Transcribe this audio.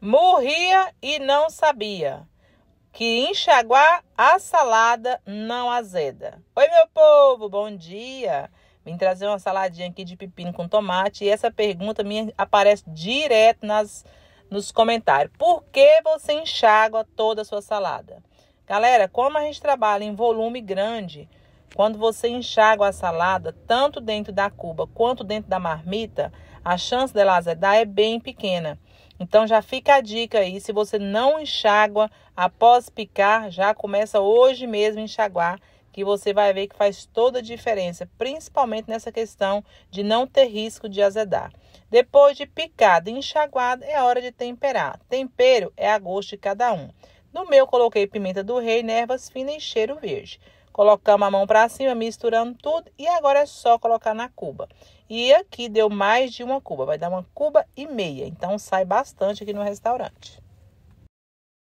Morria e não sabia que enxaguar a salada não azeda. Oi, meu povo, bom dia. Vim trazer uma saladinha aqui de pepino com tomate e essa pergunta minha aparece direto nas nos comentários. Por que você enxágua toda a sua salada? Galera, como a gente trabalha em volume grande, quando você enxágua a salada, tanto dentro da cuba quanto dentro da marmita, a chance dela azedar é bem pequena. Então já fica a dica aí, se você não enxágua após picar, já começa hoje mesmo a enxaguar, que você vai ver que faz toda a diferença, principalmente nessa questão de não ter risco de azedar. Depois de picado e enxaguado, é hora de temperar. Tempero é a gosto de cada um. No meu coloquei pimenta do rei, né, ervas finas e cheiro verde. Colocamos a mão para cima, misturando tudo e agora é só colocar na cuba. E aqui deu mais de uma cuba, vai dar uma cuba e meia, então sai bastante aqui no restaurante.